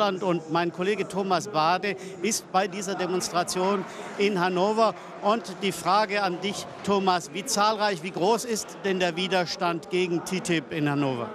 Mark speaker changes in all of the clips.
Speaker 1: Deutschland. Und mein Kollege Thomas Bade ist bei dieser Demonstration in Hannover. Und die Frage an dich, Thomas, wie zahlreich, wie groß ist denn der Widerstand gegen TTIP in Hannover?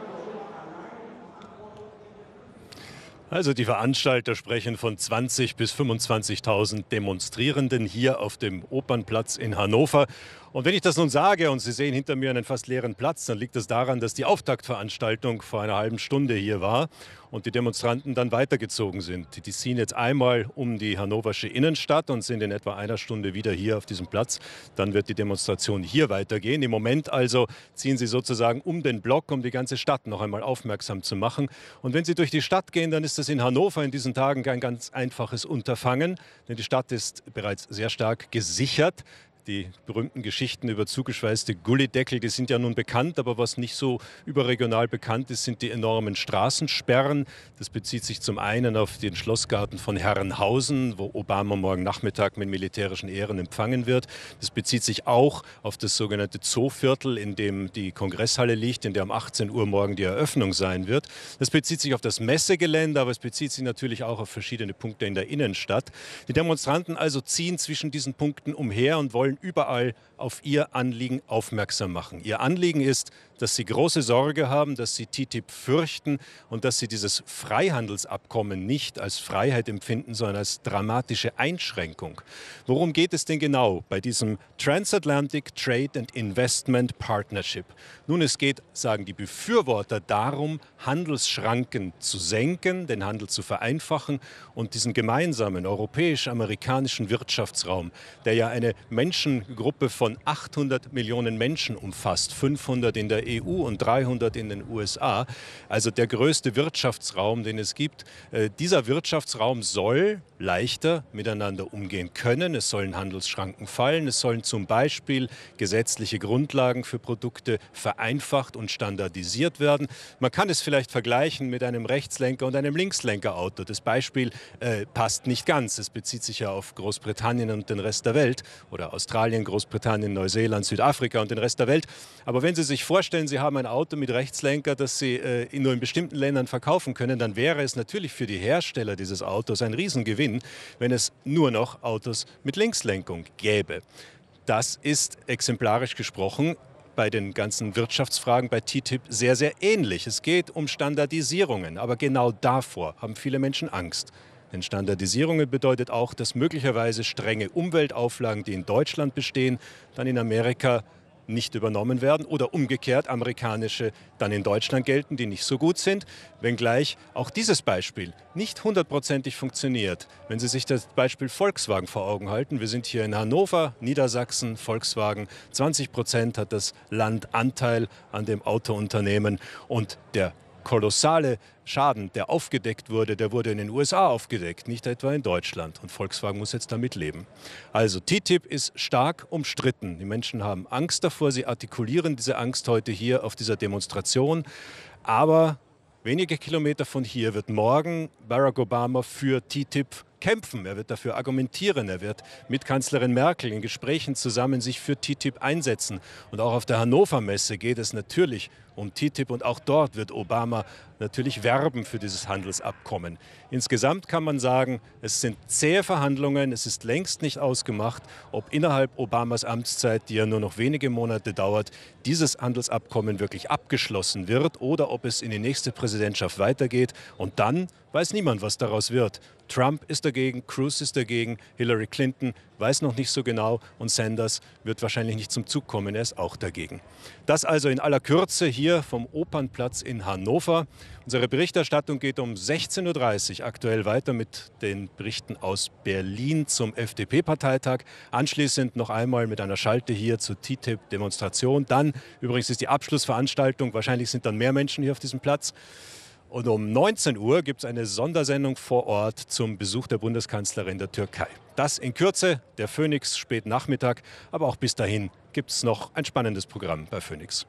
Speaker 1: Also die Veranstalter sprechen von 20 bis 25.000 Demonstrierenden hier auf dem Opernplatz in Hannover. Und wenn ich das nun sage und Sie sehen hinter mir einen fast leeren Platz, dann liegt es das daran, dass die Auftaktveranstaltung vor einer halben Stunde hier war und die Demonstranten dann weitergezogen sind. Die ziehen jetzt einmal um die hannoversche Innenstadt und sind in etwa einer Stunde wieder hier auf diesem Platz. Dann wird die Demonstration hier weitergehen. Im Moment also ziehen sie sozusagen um den Block, um die ganze Stadt noch einmal aufmerksam zu machen. Und wenn sie durch die Stadt gehen, dann ist das in Hannover in diesen Tagen kein ganz einfaches Unterfangen, denn die Stadt ist bereits sehr stark gesichert. Die berühmten Geschichten über zugeschweißte Gullideckel, die sind ja nun bekannt, aber was nicht so überregional bekannt ist, sind die enormen Straßensperren. Das bezieht sich zum einen auf den Schlossgarten von Herrenhausen, wo Obama morgen Nachmittag mit militärischen Ehren empfangen wird. Das bezieht sich auch auf das sogenannte Zooviertel, in dem die Kongresshalle liegt, in der um 18 Uhr morgen die Eröffnung sein wird. Das bezieht sich auf das Messegelände, aber es bezieht sich natürlich auch auf verschiedene Punkte in der Innenstadt. Die Demonstranten also ziehen zwischen diesen Punkten umher und wollen wollen überall auf Ihr Anliegen aufmerksam machen. Ihr Anliegen ist, dass sie große Sorge haben, dass sie TTIP fürchten und dass sie dieses Freihandelsabkommen nicht als Freiheit empfinden, sondern als dramatische Einschränkung. Worum geht es denn genau bei diesem Transatlantic Trade and Investment Partnership? Nun, es geht, sagen die Befürworter, darum, Handelsschranken zu senken, den Handel zu vereinfachen und diesen gemeinsamen europäisch-amerikanischen Wirtschaftsraum, der ja eine Menschengruppe von 800 Millionen Menschen umfasst, 500 in der EU und 300 in den USA. Also der größte Wirtschaftsraum, den es gibt. Äh, dieser Wirtschaftsraum soll leichter miteinander umgehen können. Es sollen Handelsschranken fallen. Es sollen zum Beispiel gesetzliche Grundlagen für Produkte vereinfacht und standardisiert werden. Man kann es vielleicht vergleichen mit einem Rechtslenker und einem Linkslenkerauto. Das Beispiel äh, passt nicht ganz. Es bezieht sich ja auf Großbritannien und den Rest der Welt oder Australien, Großbritannien, Neuseeland, Südafrika und den Rest der Welt. Aber wenn Sie sich vorstellen, vorstellen, Sie haben ein Auto mit Rechtslenker, das Sie äh, nur in bestimmten Ländern verkaufen können, dann wäre es natürlich für die Hersteller dieses Autos ein Riesengewinn, wenn es nur noch Autos mit Linkslenkung gäbe. Das ist exemplarisch gesprochen bei den ganzen Wirtschaftsfragen bei TTIP sehr, sehr ähnlich. Es geht um Standardisierungen, aber genau davor haben viele Menschen Angst. Denn Standardisierungen bedeutet auch, dass möglicherweise strenge Umweltauflagen, die in Deutschland bestehen, dann in Amerika nicht übernommen werden oder umgekehrt amerikanische dann in Deutschland gelten, die nicht so gut sind, wenngleich auch dieses Beispiel nicht hundertprozentig funktioniert. Wenn Sie sich das Beispiel Volkswagen vor Augen halten, wir sind hier in Hannover, Niedersachsen, Volkswagen, 20 Prozent hat das Land Anteil an dem Autounternehmen und der kolossale Schaden, der aufgedeckt wurde, der wurde in den USA aufgedeckt, nicht etwa in Deutschland. Und Volkswagen muss jetzt damit leben. Also TTIP ist stark umstritten. Die Menschen haben Angst davor, sie artikulieren diese Angst heute hier auf dieser Demonstration. Aber wenige Kilometer von hier wird morgen Barack Obama für TTIP kämpfen, er wird dafür argumentieren, er wird mit Kanzlerin Merkel in Gesprächen zusammen sich für TTIP einsetzen. Und auch auf der Hannover Messe geht es natürlich um TTIP und auch dort wird Obama natürlich werben für dieses Handelsabkommen. Insgesamt kann man sagen, es sind zähe Verhandlungen, es ist längst nicht ausgemacht, ob innerhalb Obamas Amtszeit, die ja nur noch wenige Monate dauert, dieses Handelsabkommen wirklich abgeschlossen wird oder ob es in die nächste Präsidentschaft weitergeht. Und dann weiß niemand, was daraus wird. Trump ist dagegen, Cruz ist dagegen, Hillary Clinton weiß noch nicht so genau und Sanders wird wahrscheinlich nicht zum Zug kommen. Er ist auch dagegen. Das also in aller Kürze hier vom Opernplatz in Hannover. Unsere Berichterstattung geht um 16.30 Uhr aktuell weiter mit den Berichten aus Berlin zum FDP-Parteitag. Anschließend noch einmal mit einer Schalte hier zur TTIP-Demonstration. Dann übrigens ist die Abschlussveranstaltung. Wahrscheinlich sind dann mehr Menschen hier auf diesem Platz. Und um 19 Uhr gibt es eine Sondersendung vor Ort zum Besuch der Bundeskanzlerin der Türkei. Das in Kürze, der Phoenix spät Nachmittag. Aber auch bis dahin gibt es noch ein spannendes Programm bei Phoenix.